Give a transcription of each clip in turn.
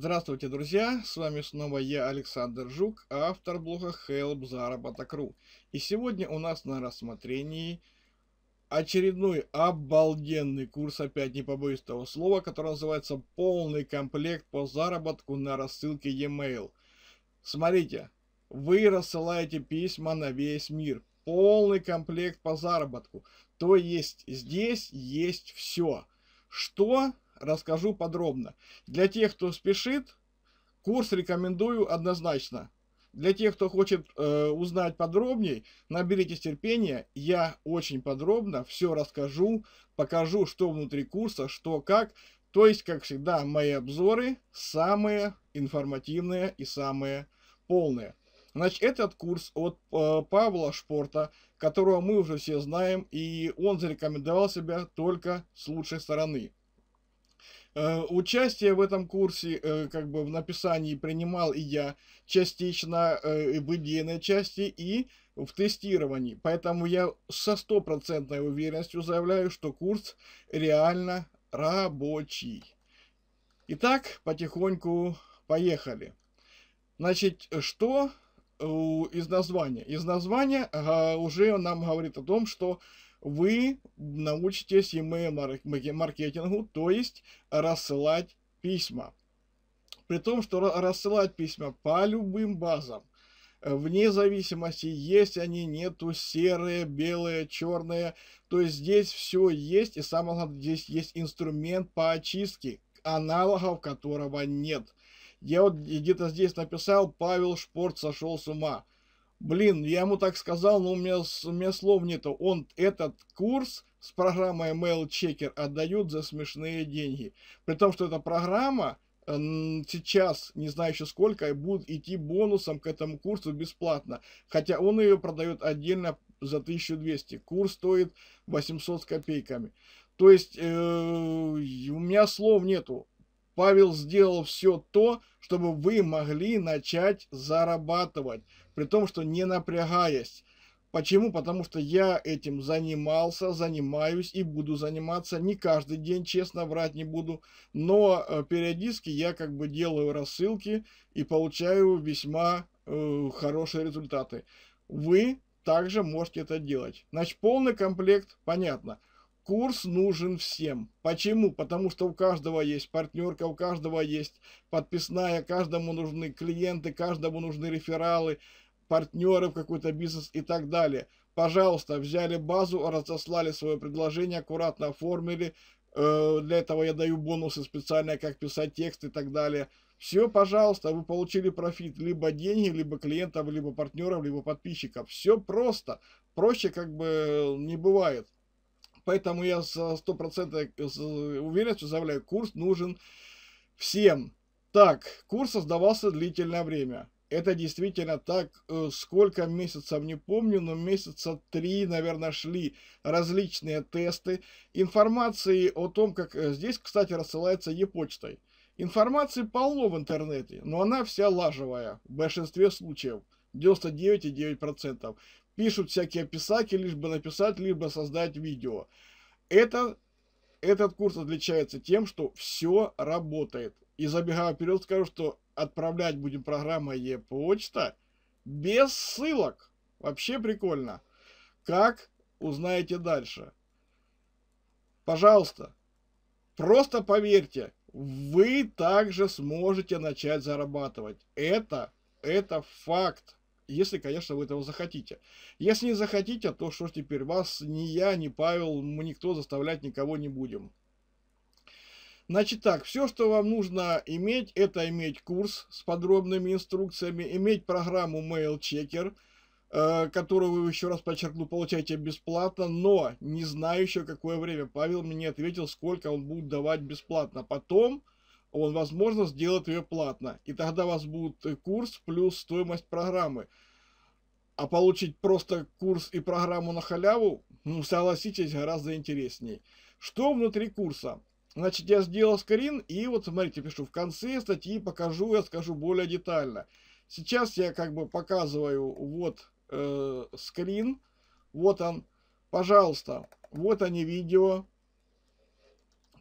Здравствуйте, друзья! С вами снова я, Александр Жук, автор блога Help Заработок.ру. И сегодня у нас на рассмотрении очередной обалденный курс, опять не побоюсь того слова, который называется «Полный комплект по заработку на рассылке e-mail». Смотрите, вы рассылаете письма на весь мир. Полный комплект по заработку. То есть здесь есть все. Что расскажу подробно. Для тех, кто спешит, курс рекомендую однозначно. Для тех, кто хочет э, узнать подробней, наберитесь терпения. Я очень подробно все расскажу, покажу, что внутри курса, что как. То есть, как всегда, мои обзоры самые информативные и самые полные. Значит, этот курс от э, Павла Шпорта, которого мы уже все знаем, и он зарекомендовал себя только с лучшей стороны. Э, участие в этом курсе, э, как бы в написании принимал и я частично э, в идейной части и в тестировании. Поэтому я со стопроцентной уверенностью заявляю, что курс реально рабочий. Итак, потихоньку поехали. Значит, что из названия? Из названия а, уже нам говорит о том, что вы научитесь email-маркетингу, то есть рассылать письма. При том, что рассылать письма по любым базам, э, вне зависимости, есть они, нету, серые, белые, черные, то есть здесь все есть, и самое главное, здесь есть инструмент по очистке, аналогов которого нет. Я вот где-то здесь написал, Павел Шпорт сошел с ума. Блин, я ему так сказал, но у меня, у меня слов нету. Он этот курс с программой Mail Checker отдают за смешные деньги. При том, что эта программа э, сейчас, не знаю еще сколько, будет идти бонусом к этому курсу бесплатно. Хотя он ее продает отдельно за 1200. Курс стоит 800 с копейками. То есть э, у меня слов нету. Павел сделал все то, чтобы вы могли начать зарабатывать, при том, что не напрягаясь. Почему? Потому что я этим занимался, занимаюсь и буду заниматься. Не каждый день, честно, врать не буду. Но э, периодически я как бы делаю рассылки и получаю весьма э, хорошие результаты. Вы также можете это делать. Значит, полный комплект, понятно. Курс нужен всем. Почему? Потому что у каждого есть партнерка, у каждого есть подписная, каждому нужны клиенты, каждому нужны рефералы, партнеры в какой-то бизнес и так далее. Пожалуйста, взяли базу, разослали свое предложение, аккуратно оформили. Э, для этого я даю бонусы специальные, как писать текст и так далее. Все, пожалуйста, вы получили профит. Либо деньги, либо клиентов, либо партнеров, либо подписчиков. Все просто. Проще как бы не бывает. Поэтому я со стопроцентной э, э, уверенностью заявляю, курс нужен всем. Так, курс создавался длительное время. Это действительно так, э, сколько месяцев, не помню, но месяца три, наверное, шли различные тесты. Информации о том, как... Здесь, кстати, рассылается e-почтой. Информации полно в интернете, но она вся лажевая в большинстве случаев. 99,9% пишут всякие описаки, лишь бы написать, лишь бы создать видео. Это, этот курс отличается тем, что все работает. И забегая вперед, скажу, что отправлять будем программой e-почта без ссылок. Вообще прикольно. Как узнаете дальше. Пожалуйста, просто поверьте, вы также сможете начать зарабатывать. Это, это факт. Если, конечно, вы этого захотите. Если не захотите, то что ж теперь вас, ни я, ни Павел, мы никто заставлять никого не будем. Значит так, все, что вам нужно иметь, это иметь курс с подробными инструкциями, иметь программу Mail Checker, э, которую вы, еще раз подчеркну, получаете бесплатно, но не знаю еще какое время. Павел мне ответил, сколько он будет давать бесплатно. Потом он, возможно, сделает ее платно. И тогда у вас будет э, курс плюс стоимость программы. А получить просто курс и программу на халяву, ну, согласитесь, гораздо интересней. Что внутри курса? Значит, я сделал скрин, и вот, смотрите, пишу в конце статьи, покажу, я скажу более детально. Сейчас я как бы показываю вот э, скрин, вот он, пожалуйста, вот они видео,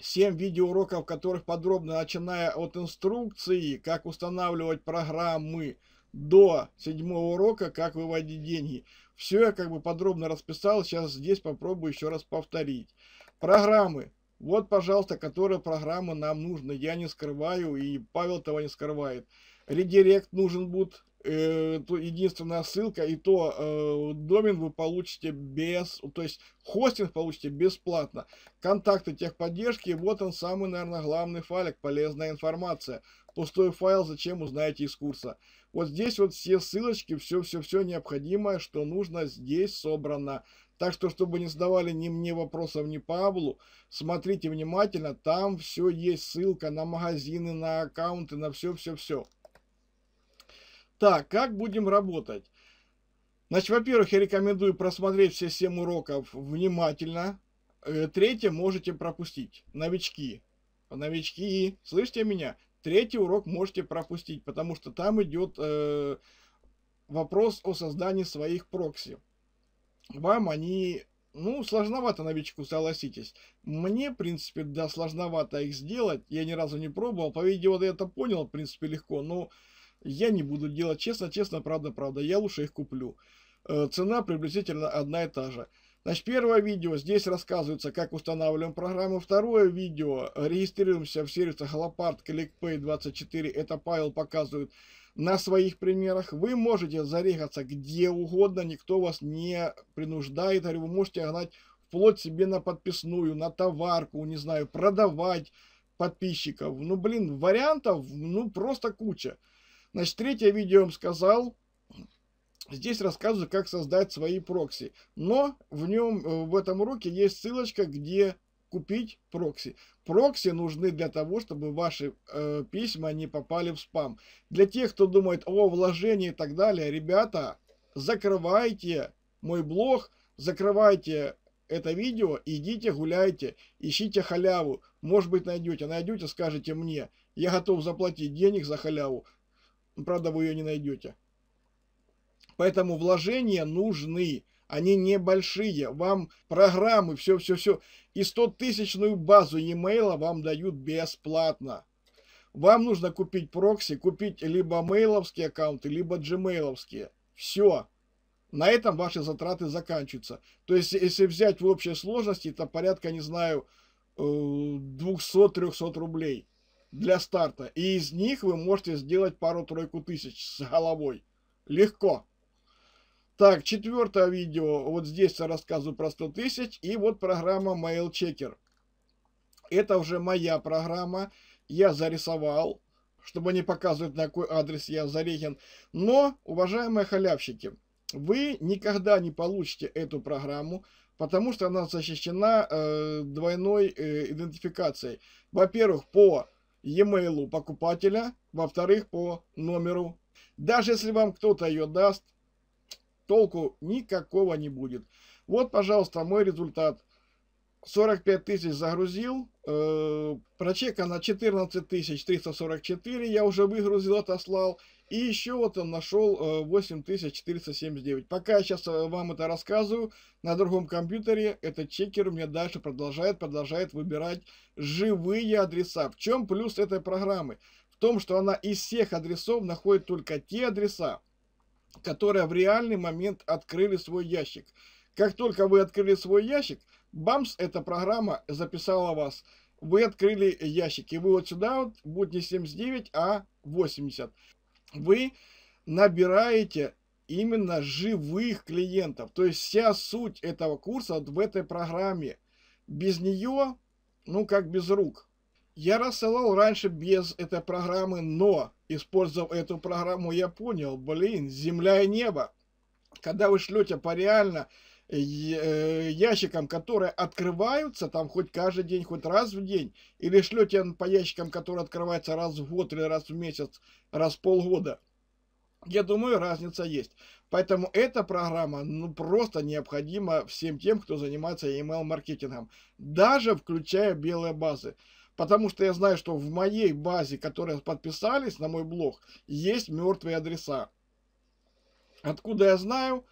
7 видеоуроков, в которых подробно, начиная от инструкции, как устанавливать программы, до седьмого урока, как выводить деньги. Все я как бы подробно расписал, сейчас здесь попробую еще раз повторить. Программы. Вот, пожалуйста, которая программа нам нужна. Я не скрываю, и Павел того не скрывает. Редирект нужен будет э, то единственная ссылка, и то э, домен вы получите без, то есть хостинг получите бесплатно. Контакты техподдержки, вот он самый, наверное, главный файлик, полезная информация. Пустой файл, зачем, узнаете из курса. Вот здесь вот все ссылочки, все-все-все необходимое, что нужно, здесь собрано. Так что, чтобы не задавали ни мне вопросов, ни Павлу, смотрите внимательно, там все есть, ссылка на магазины, на аккаунты, на все-все-все. Так, как будем работать? Значит, во-первых, я рекомендую просмотреть все 7 уроков внимательно. Э, третье можете пропустить. Новички. Новички, слышите меня? Третий урок можете пропустить, потому что там идет э, вопрос о создании своих прокси. Вам они, ну, сложновато новичку, согласитесь. Мне, в принципе, да, сложновато их сделать. Я ни разу не пробовал. По видео я это понял, в принципе, легко, но... Я не буду делать честно, честно, правда, правда. Я лучше их куплю. Э, цена приблизительно одна и та же. Значит, первое видео, здесь рассказывается, как устанавливаем программу. Второе видео, регистрируемся в сервисах Лопард, ClickPay 24, это Павел показывает на своих примерах. Вы можете зарегаться где угодно, никто вас не принуждает. Говорю, вы можете гнать вплоть себе на подписную, на товарку, не знаю, продавать подписчиков. Ну, блин, вариантов, ну, просто куча. Значит, третье видео я вам сказал. Здесь рассказываю, как создать свои прокси. Но в нем, э, в этом уроке есть ссылочка, где купить прокси. Прокси нужны для того, чтобы ваши э, письма не попали в спам. Для тех, кто думает о вложении и так далее, ребята, закрывайте мой блог, закрывайте это видео, идите гуляйте, ищите халяву. Может быть найдете, найдете, скажете мне, я готов заплатить денег за халяву. Правда, вы ее не найдете. Поэтому вложения нужны. Они небольшие. Вам программы, все-все-все. И 100-тысячную базу e-mail вам дают бесплатно. Вам нужно купить прокси, купить либо мейловские аккаунты, либо джимейловские. Все. На этом ваши затраты заканчиваются. То есть, если взять в общей сложности, это порядка, не знаю, 200-300 э, рублей для старта. И из них вы можете сделать пару-тройку тысяч с головой. Легко. Так, четвертое видео. Вот здесь я рассказываю про 100 тысяч. И вот программа Mail Checker. Это уже моя программа. Я зарисовал, чтобы не показывать, на какой адрес я зареган. Но, уважаемые халявщики, вы никогда не получите эту программу, потому что она защищена э, двойной э, идентификацией. Во-первых, по e-mail покупателя, во-вторых, по номеру. Даже если вам кто-то ее даст, толку никакого не будет. Вот, пожалуйста, мой результат. 45 тысяч загрузил, э, прочекано 14 344, я уже выгрузил, отослал. И еще вот он нашел 8479. Э, Пока я сейчас э, вам это рассказываю, на другом компьютере этот чекер меня дальше продолжает, продолжает выбирать живые адреса. В чем плюс этой программы? В том, что она из всех адресов находит только те адреса, которые в реальный момент открыли свой ящик. Как только вы открыли свой ящик, бамс, эта программа записала вас. Вы открыли ящик, и вы вот сюда вот, будет не 79, а 80 вы набираете именно живых клиентов. То есть вся суть этого курса вот в этой программе. Без нее, ну как без рук. Я рассылал раньше без этой программы, но использовав эту программу, я понял, блин, земля и небо. Когда вы шлете по реально Э, ящикам, которые открываются там хоть каждый день, хоть раз в день, или шлете по ящикам, которые открываются раз в год или раз в месяц, раз в полгода. Я думаю, разница есть. Поэтому эта программа ну, просто необходима всем тем, кто занимается email-маркетингом, даже включая белые базы. Потому что я знаю, что в моей базе, которые подписались на мой блог, есть мертвые адреса. Откуда я знаю?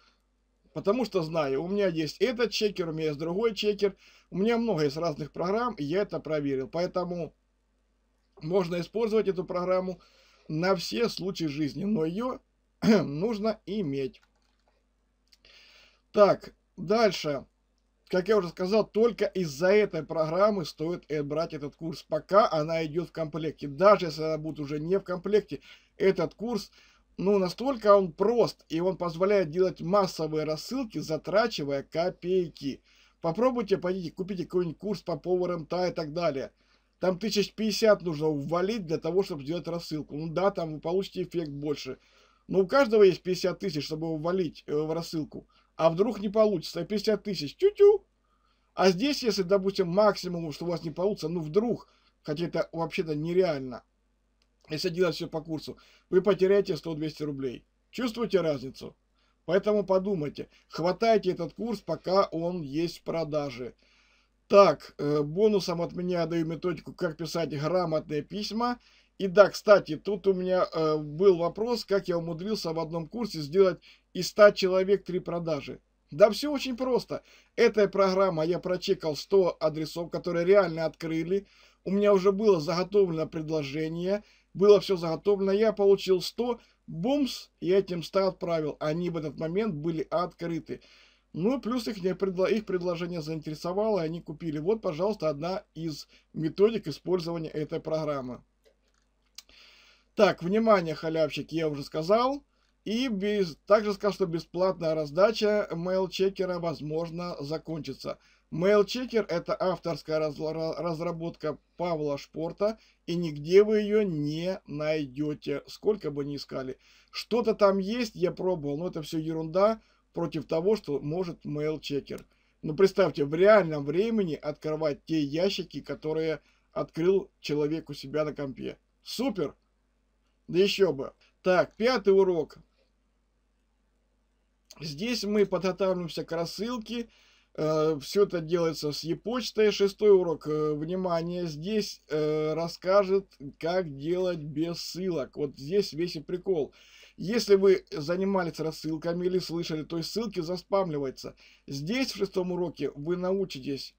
Потому что знаю, у меня есть этот чекер, у меня есть другой чекер, у меня много из разных программ, и я это проверил. Поэтому можно использовать эту программу на все случаи жизни, но ее нужно иметь. Так, дальше. Как я уже сказал, только из-за этой программы стоит брать этот курс. Пока она идет в комплекте. Даже если она будет уже не в комплекте, этот курс ну, настолько он прост, и он позволяет делать массовые рассылки, затрачивая копейки. Попробуйте, пойдите, купите какой-нибудь курс по поварам та и так далее. Там 1050 нужно ввалить для того, чтобы сделать рассылку. Ну да, там вы получите эффект больше. Но у каждого есть 50 тысяч, чтобы ввалить э, в рассылку. А вдруг не получится, 50 тысяч, тю-тю. А здесь, если, допустим, максимум, что у вас не получится, ну вдруг, хотя это вообще-то нереально – если делать все по курсу, вы потеряете 100-200 рублей. Чувствуете разницу? Поэтому подумайте, хватайте этот курс, пока он есть в продаже. Так, э, бонусом от меня даю методику, как писать грамотные письма. И да, кстати, тут у меня э, был вопрос, как я умудрился в одном курсе сделать из 100 человек 3 продажи. Да все очень просто. Эта программа, я прочекал 100 адресов, которые реально открыли. У меня уже было заготовлено предложение было все заготовлено, я получил 100, бумс, я этим 100 отправил. Они в этот момент были открыты. Ну, плюс их, предло... их предложение заинтересовало, и они купили. Вот, пожалуйста, одна из методик использования этой программы. Так, внимание, халявщик, я уже сказал. И без... также сказал, что бесплатная раздача mail-чекера, возможно, закончится. Mailchecker – это авторская разработка Павла Шпорта, и нигде вы ее не найдете, сколько бы ни искали. Что-то там есть, я пробовал, но это все ерунда против того, что может Mailchecker. Но представьте, в реальном времени открывать те ящики, которые открыл человек у себя на компе. Супер! Да еще бы. Так, пятый урок. Здесь мы подготавливаемся к рассылке. Э, Все это делается с e Шестой урок. Э, внимание, здесь э, расскажет, как делать без ссылок. Вот здесь весь и прикол. Если вы занимались рассылками или слышали, то есть ссылки заспамливаются. Здесь в шестом уроке вы научитесь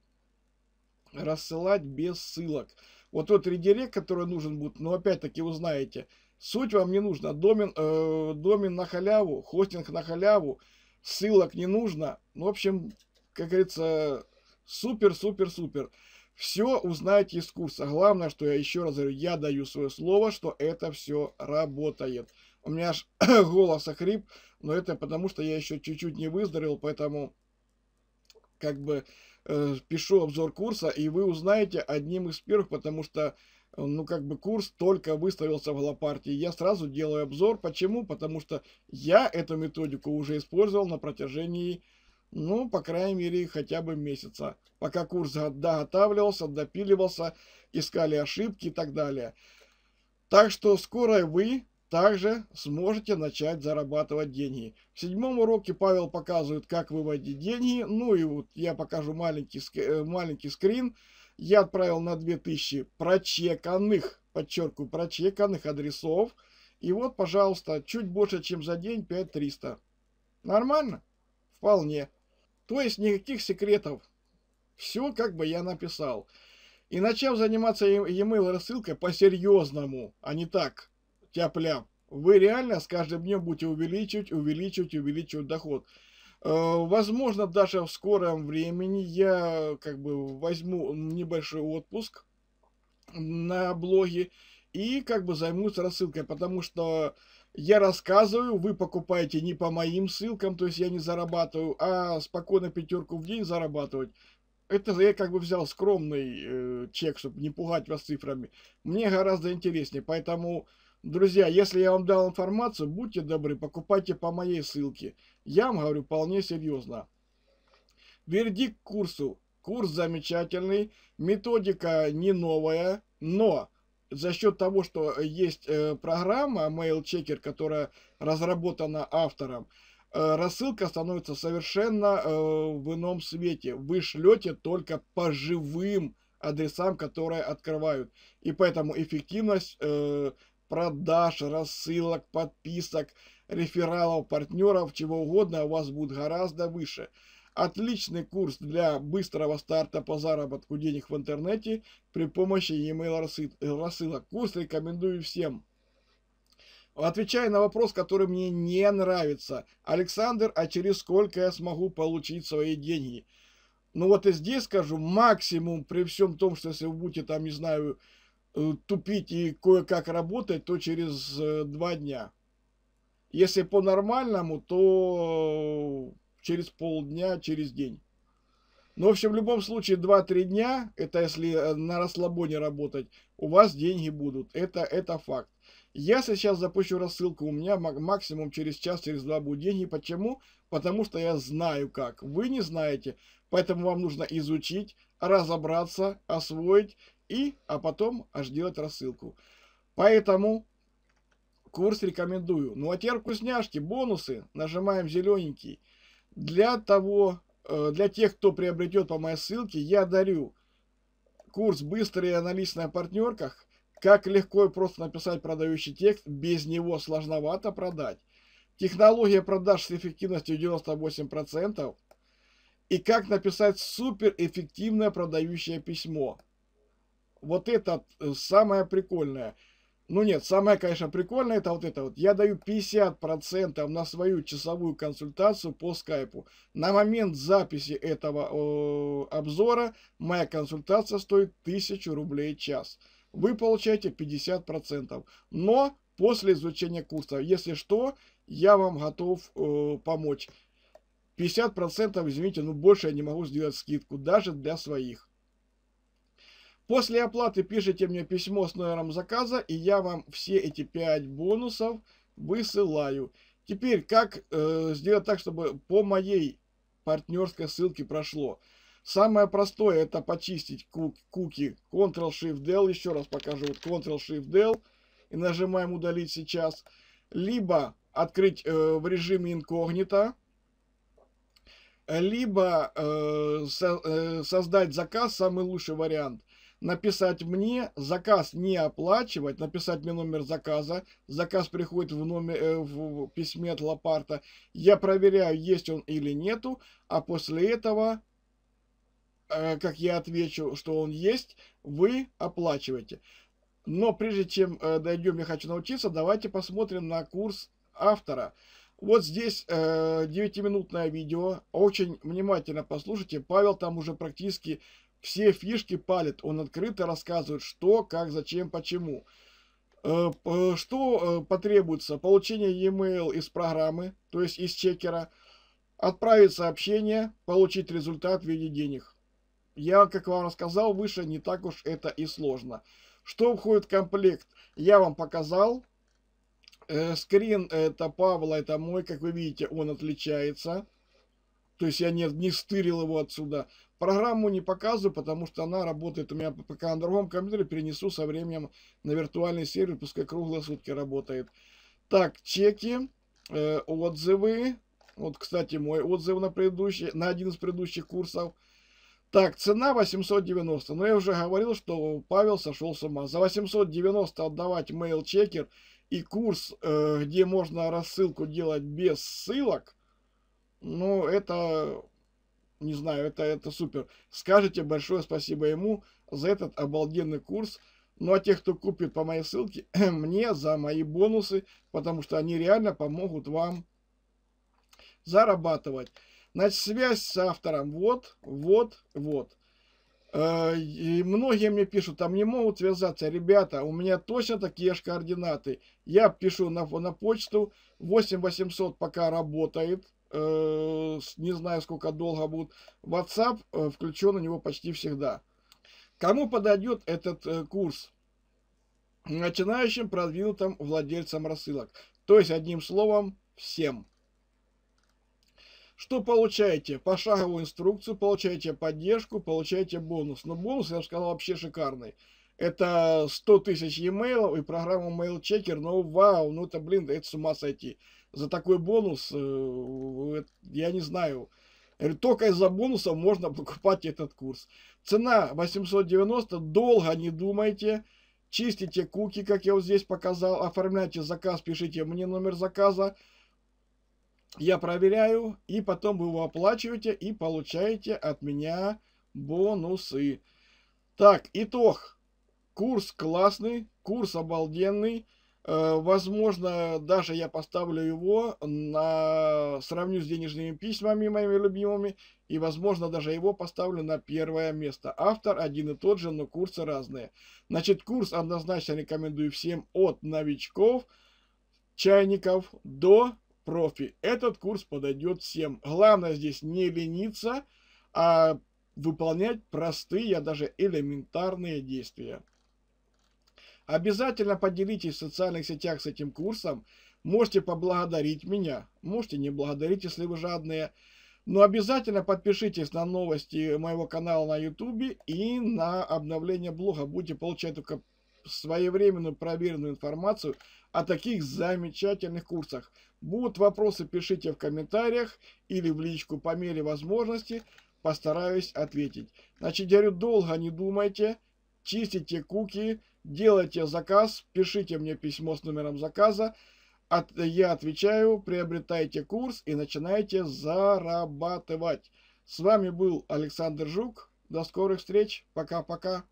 рассылать без ссылок. Вот тот редирект, который нужен будет, но ну, опять-таки узнаете. Суть вам не нужна. Домен, э, домен на халяву, хостинг на халяву, ссылок не нужно. Ну, в общем, как говорится, супер-супер-супер. Все узнаете из курса. Главное, что я еще раз говорю, я даю свое слово, что это все работает. У меня аж голос охрип, но это потому, что я еще чуть-чуть не выздоровел, поэтому как бы э, пишу обзор курса, и вы узнаете одним из первых, потому что э, ну, как бы курс только выставился в Голопартии. Я сразу делаю обзор. Почему? Потому что я эту методику уже использовал на протяжении ну, по крайней мере, хотя бы месяца, пока курс доготавливался, допиливался, искали ошибки и так далее. Так что скоро вы также сможете начать зарабатывать деньги. В седьмом уроке Павел показывает, как выводить деньги. Ну и вот я покажу маленький, э, маленький скрин. Я отправил на 2000 прочеканных, подчеркиваю, прочеканных адресов. И вот, пожалуйста, чуть больше, чем за день, 5300. Нормально? Вполне. То есть никаких секретов. Все, как бы я написал. И начав заниматься e-mail рассылкой по-серьезному, а не так, тяпля. вы реально с каждым днем будете увеличивать, увеличивать, увеличивать доход. Э, возможно, даже в скором времени я как бы возьму небольшой отпуск на блоге и как бы займутся рассылкой, потому что я рассказываю, вы покупаете не по моим ссылкам, то есть я не зарабатываю, а спокойно пятерку в день зарабатывать. Это я как бы взял скромный э, чек, чтобы не пугать вас цифрами. Мне гораздо интереснее, поэтому, друзья, если я вам дал информацию, будьте добры, покупайте по моей ссылке. Я вам говорю вполне серьезно. Вердикт к курсу. Курс замечательный, методика не новая, но за счет того, что э, есть э, программа Mail Checker, которая разработана автором, э, рассылка становится совершенно в ином свете. Вы шлете только по живым адресам, которые открывают. И поэтому эффективность продаж, рассылок, подписок, рефералов, партнеров, чего угодно у вас будет гораздо выше. Отличный курс для быстрого старта по заработку денег в интернете при помощи e-mail рассылок. Курс рекомендую всем. Отвечая на вопрос, который мне не нравится. Александр, а через сколько я смогу получить свои деньги? Ну вот и здесь скажу, максимум при всем том, что если вы будете там, не знаю, э, тупить и кое-как работать, то через э, два дня. Если по-нормальному, то через полдня, через день. Но ну, в общем, в любом случае, 2-3 дня, это если э, на расслабоне работать, у вас деньги будут. Это, это факт. Я сейчас запущу рассылку, у меня максимум через час, через два будут деньги. Почему? Потому что я знаю как. Вы не знаете, поэтому вам нужно изучить, разобраться, освоить и, а потом аж делать рассылку. Поэтому курс рекомендую. Ну а теперь вкусняшки, бонусы. Нажимаем зелененький. Для того, э, для тех, кто приобретет по моей ссылке, я дарю курс «Быстрый анализ на партнерках», как легко и просто написать продающий текст, без него сложновато продать. Технология продаж с эффективностью 98%. И как написать суперэффективное продающее письмо. Вот это э, самое прикольное. Ну нет, самое, конечно, прикольное, это вот это вот. Я даю 50% на свою часовую консультацию по скайпу. На момент записи этого о, обзора моя консультация стоит 1000 рублей в час. Вы получаете 50%. Но после изучения курса, если что, я вам готов э, помочь. 50%, извините, ну больше я не могу сделать скидку, даже для своих. После оплаты пишите мне письмо с номером заказа, и я вам все эти 5 бонусов высылаю. Теперь, как э, сделать так, чтобы по моей партнерской ссылке прошло? Самое простое это почистить кук куки. Ctrl-Shift-Del, еще раз покажу. Вот Ctrl-Shift-Del и нажимаем удалить сейчас. Либо открыть э, в режиме инкогнито либо э, со, э, создать заказ, самый лучший вариант написать мне, заказ не оплачивать, написать мне номер заказа, заказ приходит в, номер, э, в письме от Лапарта, я проверяю, есть он или нету, а после этого, э, как я отвечу, что он есть, вы оплачиваете. Но прежде чем э, дойдем, я хочу научиться, давайте посмотрим на курс автора. Вот здесь э, 9-минутное видео, очень внимательно послушайте, Павел там уже практически все фишки палит, он открыто рассказывает, что, как, зачем, почему. Э, что э, потребуется? Получение e-mail из программы, то есть из чекера, отправить сообщение, получить результат в виде денег. Я, как вам рассказал выше, не так уж это и сложно. Что входит в комплект? Я вам показал. Э, скрин это Павла, это мой, как вы видите, он отличается. То есть я не, не стырил его отсюда. Программу не показываю, потому что она работает у меня пока на другом компьютере. Перенесу со временем на виртуальный сервер, пускай круглые сутки работает. Так, чеки, э, отзывы. Вот, кстати, мой отзыв на предыдущий, на один из предыдущих курсов. Так, цена 890. Но ну, я уже говорил, что Павел сошел с ума. За 890 отдавать мейл-чекер и курс, э, где можно рассылку делать без ссылок, ну, это не знаю, это, это супер. Скажите большое спасибо ему за этот обалденный курс. Ну а тех, кто купит по моей ссылке, мне за мои бонусы, потому что они реально помогут вам зарабатывать. Значит, связь с автором. Вот, вот, вот. Э, и многие мне пишут, там не могут связаться. Ребята, у меня точно такие же координаты. Я пишу на, на почту. 8800 пока работает Э, не знаю, сколько долго будут. WhatsApp э, включен у него почти всегда. Кому подойдет этот э, курс? Начинающим продвинутым владельцам рассылок. То есть, одним словом, всем. Что получаете? Пошаговую инструкцию, получаете поддержку, получаете бонус. Но бонус, я бы сказал, вообще шикарный. Это 100 тысяч e-mail и программа MailChecker. Ну, вау, ну это, блин, это с ума сойти за такой бонус, э, я не знаю, только из-за бонусов можно покупать этот курс. Цена 890, долго не думайте, чистите куки, как я вот здесь показал, оформляйте заказ, пишите мне номер заказа, я проверяю, и потом вы его оплачиваете и получаете от меня бонусы. Так, итог. Курс классный, курс обалденный. Э, возможно, даже я поставлю его на сравню с денежными письмами моими любимыми, и, возможно, даже его поставлю на первое место. Автор один и тот же, но курсы разные. Значит, курс однозначно рекомендую всем от новичков, чайников до профи. Этот курс подойдет всем. Главное здесь не лениться, а выполнять простые, а даже элементарные действия. Обязательно поделитесь в социальных сетях с этим курсом. Можете поблагодарить меня, можете не благодарить, если вы жадные. Но обязательно подпишитесь на новости моего канала на YouTube и на обновление блога. Будете получать только своевременную проверенную информацию о таких замечательных курсах. Будут вопросы, пишите в комментариях или в личку по мере возможности. Постараюсь ответить. Значит, я говорю, долго не думайте, чистите куки, делайте заказ, пишите мне письмо с номером заказа, от, я отвечаю, приобретайте курс и начинайте зарабатывать. С вами был Александр Жук. До скорых встреч. Пока-пока.